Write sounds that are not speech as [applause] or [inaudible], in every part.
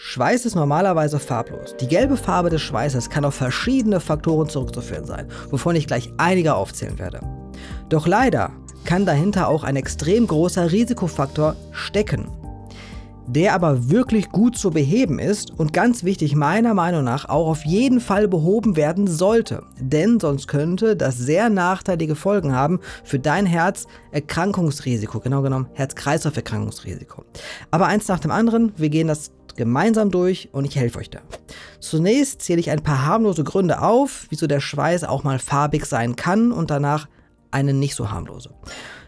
Schweiß ist normalerweise farblos. Die gelbe Farbe des Schweißes kann auf verschiedene Faktoren zurückzuführen sein, wovon ich gleich einige aufzählen werde. Doch leider kann dahinter auch ein extrem großer Risikofaktor stecken, der aber wirklich gut zu beheben ist und ganz wichtig meiner Meinung nach auch auf jeden Fall behoben werden sollte, denn sonst könnte das sehr nachteilige Folgen haben für dein Herzerkrankungsrisiko, genau genommen Herz-Kreislauf-Erkrankungsrisiko. Aber eins nach dem anderen, wir gehen das gemeinsam durch und ich helfe euch da. Zunächst zähle ich ein paar harmlose Gründe auf, wieso der Schweiß auch mal farbig sein kann und danach eine nicht so harmlose.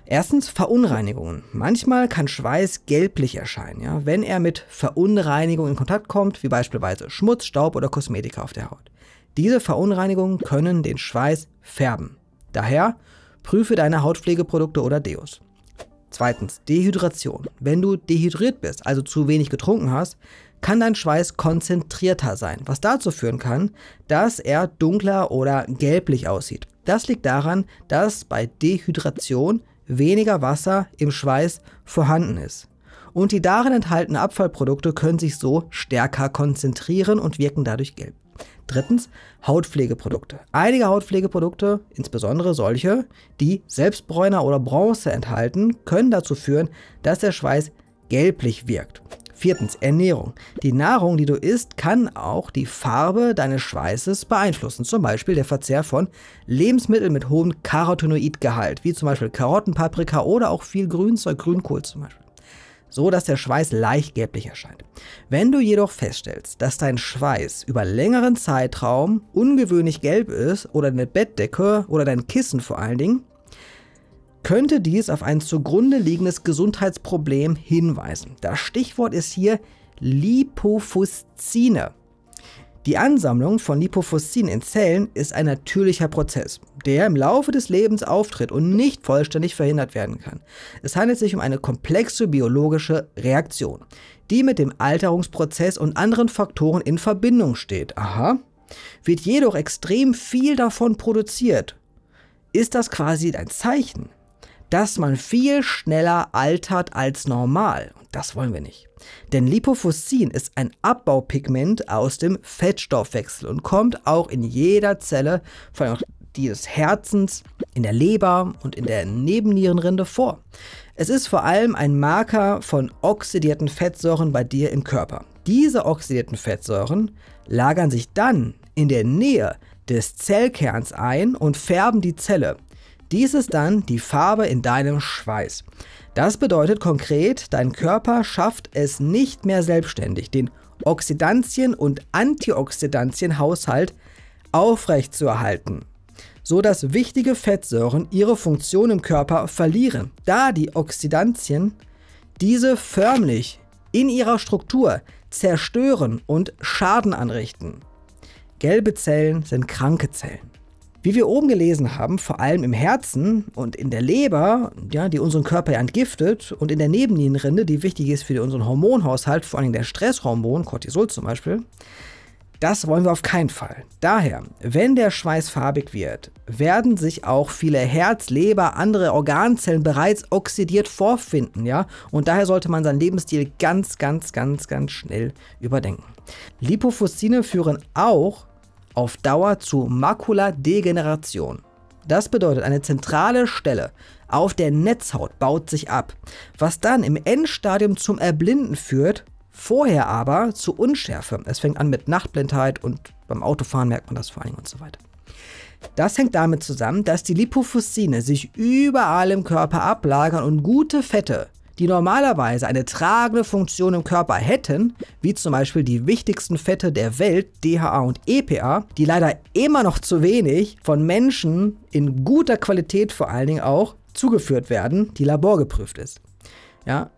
Erstens Verunreinigungen. Manchmal kann Schweiß gelblich erscheinen, ja, wenn er mit Verunreinigungen in Kontakt kommt, wie beispielsweise Schmutz, Staub oder Kosmetika auf der Haut. Diese Verunreinigungen können den Schweiß färben. Daher prüfe deine Hautpflegeprodukte oder Deos. Zweitens, Dehydration. Wenn du dehydriert bist, also zu wenig getrunken hast, kann dein Schweiß konzentrierter sein, was dazu führen kann, dass er dunkler oder gelblich aussieht. Das liegt daran, dass bei Dehydration weniger Wasser im Schweiß vorhanden ist. Und die darin enthaltenen Abfallprodukte können sich so stärker konzentrieren und wirken dadurch gelb. Drittens Hautpflegeprodukte. Einige Hautpflegeprodukte, insbesondere solche, die Selbstbräuner oder Bronze enthalten, können dazu führen, dass der Schweiß gelblich wirkt. Viertens Ernährung. Die Nahrung, die du isst, kann auch die Farbe deines Schweißes beeinflussen. Zum Beispiel der Verzehr von Lebensmitteln mit hohem Carotinoidgehalt, wie zum Beispiel Karotten, Paprika oder auch viel Grünzeug, Grünkohl zum Beispiel so dass der Schweiß leicht gelblich erscheint. Wenn du jedoch feststellst, dass dein Schweiß über längeren Zeitraum ungewöhnlich gelb ist oder deine Bettdecke oder dein Kissen vor allen Dingen, könnte dies auf ein zugrunde liegendes Gesundheitsproblem hinweisen. Das Stichwort ist hier Lipofuscine. Die Ansammlung von Lipofuscin in Zellen ist ein natürlicher Prozess, der im Laufe des Lebens auftritt und nicht vollständig verhindert werden kann. Es handelt sich um eine komplexe biologische Reaktion, die mit dem Alterungsprozess und anderen Faktoren in Verbindung steht. Aha. Wird jedoch extrem viel davon produziert. Ist das quasi ein Zeichen? dass man viel schneller altert als normal. Das wollen wir nicht. Denn Lipofuscin ist ein Abbaupigment aus dem Fettstoffwechsel und kommt auch in jeder Zelle, vor allem auch die des Herzens, in der Leber und in der Nebennierenrinde vor. Es ist vor allem ein Marker von oxidierten Fettsäuren bei dir im Körper. Diese oxidierten Fettsäuren lagern sich dann in der Nähe des Zellkerns ein und färben die Zelle, dies ist dann die Farbe in deinem Schweiß. Das bedeutet konkret, dein Körper schafft es nicht mehr selbstständig, den Oxidantien- und Antioxidantienhaushalt aufrechtzuerhalten, so dass wichtige Fettsäuren ihre Funktion im Körper verlieren, da die Oxidantien diese förmlich in ihrer Struktur zerstören und Schaden anrichten. Gelbe Zellen sind kranke Zellen wie wir oben gelesen haben, vor allem im Herzen und in der Leber, ja, die unseren Körper entgiftet und in der Nebennierenrinde, die wichtig ist für unseren Hormonhaushalt, vor allem der Stresshormon, Cortisol zum Beispiel, das wollen wir auf keinen Fall. Daher, wenn der Schweiß farbig wird, werden sich auch viele Herz, Leber, andere Organzellen bereits oxidiert vorfinden, ja? Und daher sollte man seinen Lebensstil ganz, ganz, ganz, ganz schnell überdenken. Lipofuscine führen auch auf Dauer zu Makuladegeneration. Das bedeutet, eine zentrale Stelle auf der Netzhaut baut sich ab, was dann im Endstadium zum Erblinden führt, vorher aber zu Unschärfe. Es fängt an mit Nachtblindheit und beim Autofahren merkt man das vor allen Dingen und so weiter. Das hängt damit zusammen, dass die Lipofuscine sich überall im Körper ablagern und gute Fette die normalerweise eine tragende Funktion im Körper hätten, wie zum Beispiel die wichtigsten Fette der Welt, DHA und EPA, die leider immer noch zu wenig von Menschen in guter Qualität vor allen Dingen auch zugeführt werden, die laborgeprüft ist. Ja,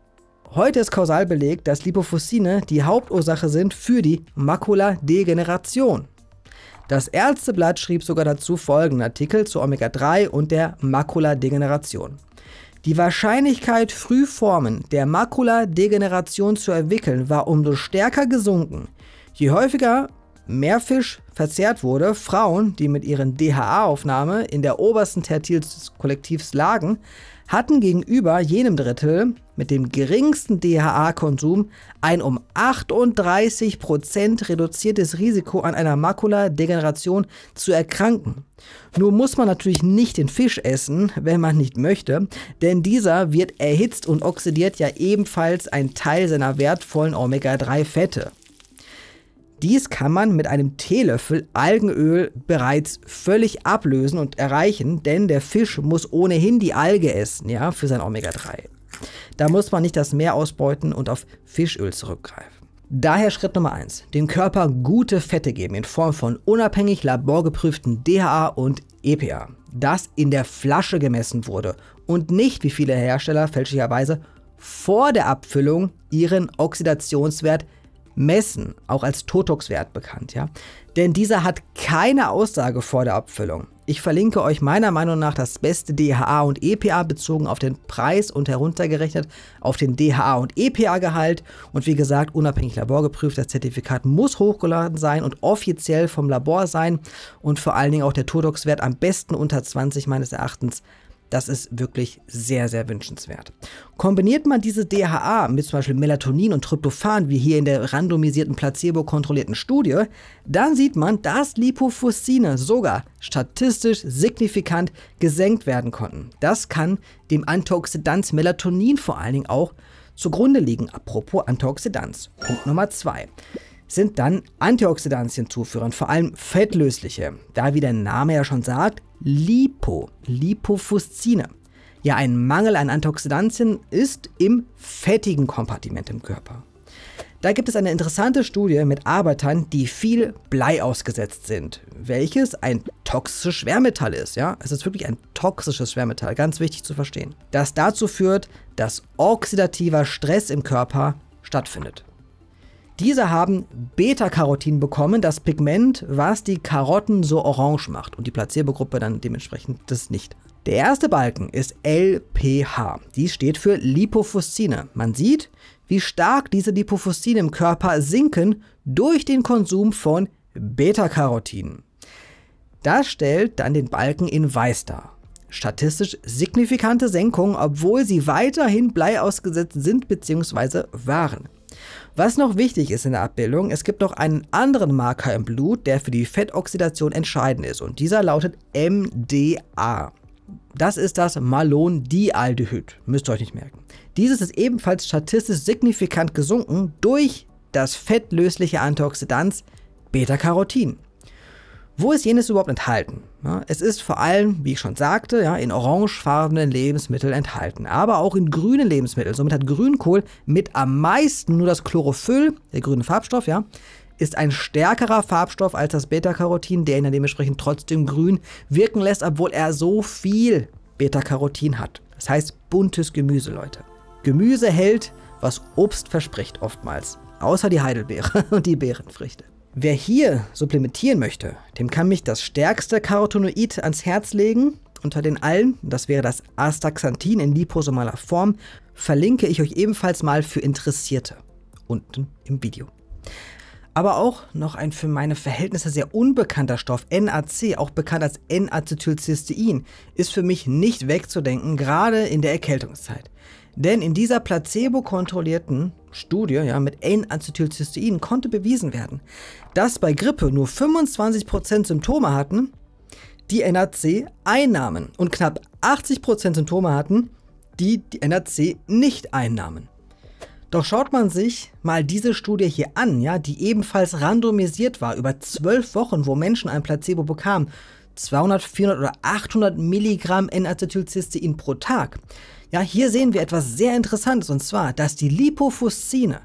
Heute ist kausal belegt, dass Lipofuscine die Hauptursache sind für die Makuladegeneration. Das Ärzteblatt schrieb sogar dazu folgenden Artikel zu Omega-3 und der Makuladegeneration. Die Wahrscheinlichkeit, Frühformen der Makuladegeneration zu entwickeln, war umso stärker gesunken, je häufiger mehr Fisch verzehrt wurde, Frauen, die mit ihren DHA-Aufnahme in der obersten Tertil des Kollektivs lagen, hatten gegenüber jenem Drittel mit dem geringsten DHA-Konsum ein um 38% reduziertes Risiko an einer Makuladegeneration zu erkranken. Nur muss man natürlich nicht den Fisch essen, wenn man nicht möchte, denn dieser wird erhitzt und oxidiert ja ebenfalls einen Teil seiner wertvollen Omega-3-Fette. Dies kann man mit einem Teelöffel Algenöl bereits völlig ablösen und erreichen, denn der Fisch muss ohnehin die Alge essen, ja, für sein Omega-3. Da muss man nicht das Meer ausbeuten und auf Fischöl zurückgreifen. Daher Schritt Nummer 1. Dem Körper gute Fette geben in Form von unabhängig laborgeprüften DHA und EPA, das in der Flasche gemessen wurde und nicht, wie viele Hersteller fälschlicherweise, vor der Abfüllung ihren Oxidationswert messen, auch als Totox-Wert bekannt, ja? Denn dieser hat keine Aussage vor der Abfüllung. Ich verlinke euch meiner Meinung nach das beste DHA und EPA bezogen auf den Preis und heruntergerechnet auf den DHA und EPA-Gehalt und wie gesagt unabhängig laborgeprüft. Das Zertifikat muss hochgeladen sein und offiziell vom Labor sein und vor allen Dingen auch der Totox-Wert am besten unter 20 meines Erachtens das ist wirklich sehr, sehr wünschenswert. Kombiniert man diese DHA mit zum Beispiel Melatonin und Tryptophan, wie hier in der randomisierten placebo-kontrollierten Studie, dann sieht man, dass Lipofuscine sogar statistisch signifikant gesenkt werden konnten. Das kann dem Antioxidant Melatonin vor allen Dingen auch zugrunde liegen. Apropos Antioxidanz. Punkt Nummer zwei sind dann Antioxidantien zuführen, vor allem fettlösliche. Da, wie der Name ja schon sagt, Lipo, Lipofuscine. Ja, ein Mangel an Antioxidantien ist im fettigen Kompartiment im Körper. Da gibt es eine interessante Studie mit Arbeitern, die viel Blei ausgesetzt sind, welches ein toxisches Schwermetall ist. Ja, es ist wirklich ein toxisches Schwermetall, ganz wichtig zu verstehen. Das dazu führt, dass oxidativer Stress im Körper stattfindet. Diese haben Beta-Carotin bekommen, das Pigment, was die Karotten so orange macht und die Placebo-Gruppe dann dementsprechend das nicht. Der erste Balken ist LPH. Dies steht für Lipofuscine. Man sieht, wie stark diese Lipofuscine im Körper sinken durch den Konsum von Beta-Carotin. Das stellt dann den Balken in weiß dar. Statistisch signifikante Senkung, obwohl sie weiterhin Blei ausgesetzt sind bzw. waren. Was noch wichtig ist in der Abbildung, es gibt noch einen anderen Marker im Blut, der für die Fettoxidation entscheidend ist und dieser lautet MDA. Das ist das Malondialdehyd, müsst ihr euch nicht merken. Dieses ist ebenfalls statistisch signifikant gesunken durch das fettlösliche Antioxidans Beta-Carotin. Wo ist jenes überhaupt enthalten? es ist vor allem, wie ich schon sagte, in orangefarbenen Lebensmitteln enthalten, aber auch in grünen Lebensmitteln. Somit hat Grünkohl mit am meisten nur das Chlorophyll, der grüne Farbstoff, ja, ist ein stärkerer Farbstoff als das Beta-Carotin, der ihn dann dementsprechend trotzdem grün wirken lässt, obwohl er so viel Beta-Carotin hat. Das heißt buntes Gemüse, Leute. Gemüse hält, was Obst verspricht oftmals, außer die Heidelbeere [laughs] und die Beerenfrüchte. Wer hier supplementieren möchte, dem kann mich das stärkste Carotinoid ans Herz legen. Unter den allen, das wäre das Astaxanthin in liposomaler Form, verlinke ich euch ebenfalls mal für Interessierte unten im Video. Aber auch noch ein für meine Verhältnisse sehr unbekannter Stoff, NAC, auch bekannt als N-Acetylcystein, ist für mich nicht wegzudenken, gerade in der Erkältungszeit. Denn in dieser placebo-kontrollierten Studie ja, mit N-Acetylcystein konnte bewiesen werden, dass bei Grippe nur 25% Symptome hatten, die NAC einnahmen und knapp 80% Symptome hatten, die die NAC nicht einnahmen. Doch schaut man sich mal diese Studie hier an, ja, die ebenfalls randomisiert war über 12 Wochen, wo Menschen ein Placebo bekamen, 200, 400 oder 800 Milligramm N-Acetylcystein pro Tag ja, hier sehen wir etwas sehr Interessantes und zwar, dass die Lipofuscine,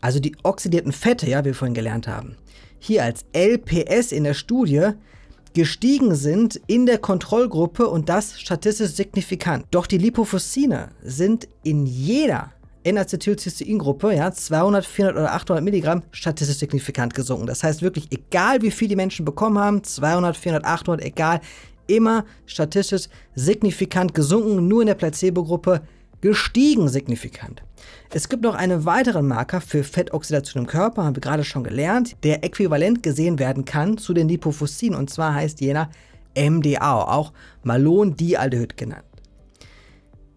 also die oxidierten Fette, ja, wie wir vorhin gelernt haben, hier als LPS in der Studie gestiegen sind in der Kontrollgruppe und das statistisch signifikant. Doch die Lipofuscine sind in jeder N-Acetylcystein-Gruppe, ja, 200, 400 oder 800 Milligramm, statistisch signifikant gesunken. Das heißt wirklich, egal wie viel die Menschen bekommen haben, 200, 400, 800, egal, immer statistisch signifikant gesunken, nur in der Placebo-Gruppe gestiegen signifikant. Es gibt noch einen weiteren Marker für Fettoxidation im Körper, haben wir gerade schon gelernt, der äquivalent gesehen werden kann zu den Lipophoxinen und zwar heißt jener MDA, auch Malondialdehyd genannt.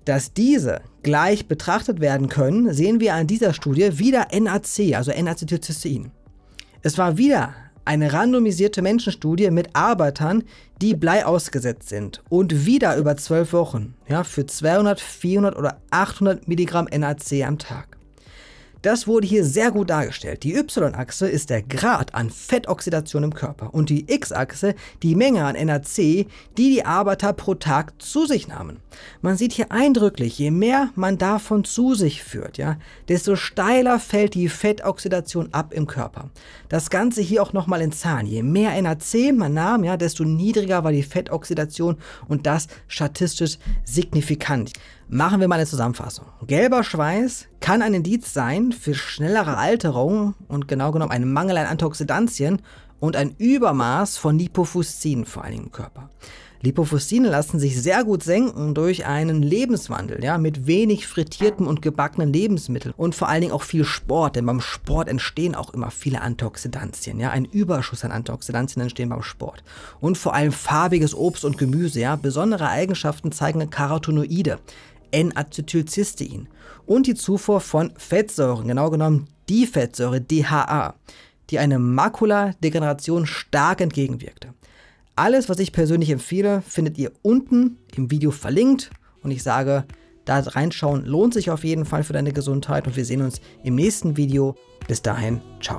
Dass diese gleich betrachtet werden können, sehen wir an dieser Studie wieder NAC, also N-Acetylcystein. Es war wieder eine randomisierte Menschenstudie mit Arbeitern, die Blei ausgesetzt sind. Und wieder über zwölf Wochen. Ja, für 200, 400 oder 800 Milligramm NAC am Tag. Das wurde hier sehr gut dargestellt. Die y-Achse ist der Grad an Fettoxidation im Körper und die x-Achse die Menge an NAC, die die Arbeiter pro Tag zu sich nahmen. Man sieht hier eindrücklich, je mehr man davon zu sich führt, ja, desto steiler fällt die Fettoxidation ab im Körper. Das Ganze hier auch nochmal in Zahlen. Je mehr NAC man nahm, ja, desto niedriger war die Fettoxidation und das statistisch signifikant. Machen wir mal eine Zusammenfassung. Gelber Schweiß kann ein Indiz sein für schnellere Alterung und genau genommen einen Mangel an Antioxidantien und ein Übermaß von Lipofuscin vor allem im Körper. Lipofuscine lassen sich sehr gut senken durch einen Lebenswandel, ja, mit wenig frittierten und gebackenen Lebensmitteln und vor allen Dingen auch viel Sport, denn beim Sport entstehen auch immer viele Antioxidantien, ja, ein Überschuss an Antioxidantien entstehen beim Sport und vor allem farbiges Obst und Gemüse, ja, besondere Eigenschaften zeigen Carotinoide, N-Acetylcystein und die Zufuhr von Fettsäuren, genau genommen die Fettsäure DHA, die einer Makuladegeneration stark entgegenwirkte. Alles, was ich persönlich empfehle, findet ihr unten im Video verlinkt und ich sage, da reinschauen lohnt sich auf jeden Fall für deine Gesundheit und wir sehen uns im nächsten Video. Bis dahin, ciao.